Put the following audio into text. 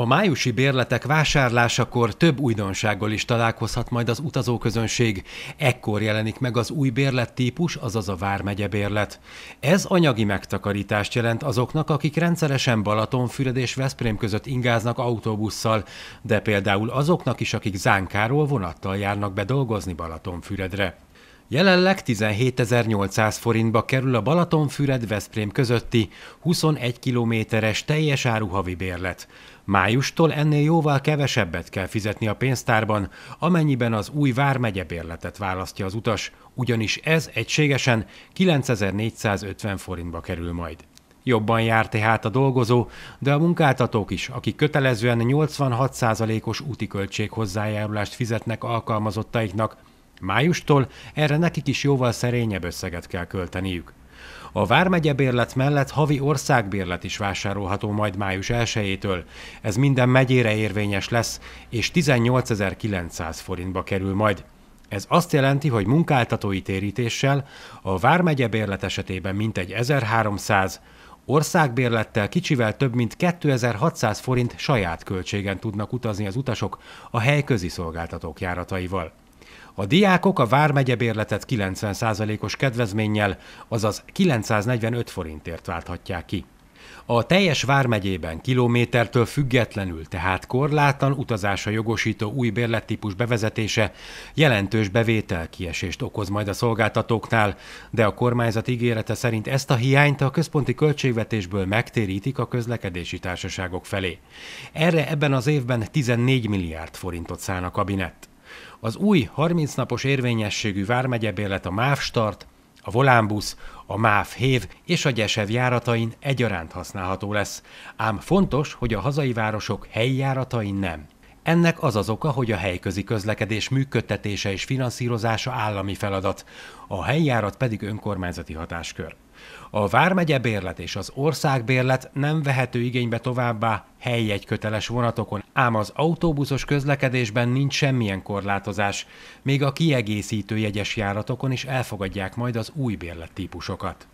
A májusi bérletek vásárlásakor több újdonsággal is találkozhat majd az utazóközönség. Ekkor jelenik meg az új bérlettípus, azaz a Vármegye bérlet. Ez anyagi megtakarítást jelent azoknak, akik rendszeresen Balatonfüred és Veszprém között ingáznak autóbusszal, de például azoknak is, akik Zánkáról vonattal járnak be dolgozni Balatonfüredre. Jelenleg 17.800 forintba kerül a Balatonfüred-Veszprém közötti 21 kilométeres teljes áruhavi bérlet. Májustól ennél jóval kevesebbet kell fizetni a pénztárban, amennyiben az új vármegye bérletet választja az utas, ugyanis ez egységesen 9450 forintba kerül majd. Jobban jár tehát a dolgozó, de a munkáltatók is, akik kötelezően 86%-os úti költség hozzájárulást fizetnek alkalmazottaiknak, Májustól erre nekik is jóval szerényebb összeget kell költeniük. A Vármegye bérlet mellett havi országbérlet is vásárolható majd május 1-től. Ez minden megyére érvényes lesz, és 18.900 forintba kerül majd. Ez azt jelenti, hogy munkáltatói térítéssel a Vármegye bérlet esetében mintegy 1300, országbérlettel kicsivel több mint 2600 forint saját költségen tudnak utazni az utasok a helyközi szolgáltatók járataival. A diákok a Vármegye bérletet 90%-os kedvezménnyel, azaz 945 forintért válthatják ki. A teljes Vármegyében kilométertől függetlenül, tehát korlátlan utazása jogosító új bérlettípus bevezetése jelentős bevételkiesést okoz majd a szolgáltatóknál, de a kormányzat ígérete szerint ezt a hiányt a központi költségvetésből megtérítik a közlekedési társaságok felé. Erre ebben az évben 14 milliárd forintot szán a kabinett. Az új 30 napos érvényességű vármegyebérlet a MÁV Start, a Volánbusz, a MÁV Hév és a Gyesev járatain egyaránt használható lesz, ám fontos, hogy a hazai városok helyi járatain nem. Ennek az az oka, hogy a helyközi közlekedés működtetése és finanszírozása állami feladat, a helyjárat pedig önkormányzati hatáskör. A vármegye bérlet és az országbérlet nem vehető igénybe továbbá köteles vonatokon, ám az autóbuszos közlekedésben nincs semmilyen korlátozás, még a kiegészítő jegyes járatokon is elfogadják majd az új bérlet típusokat.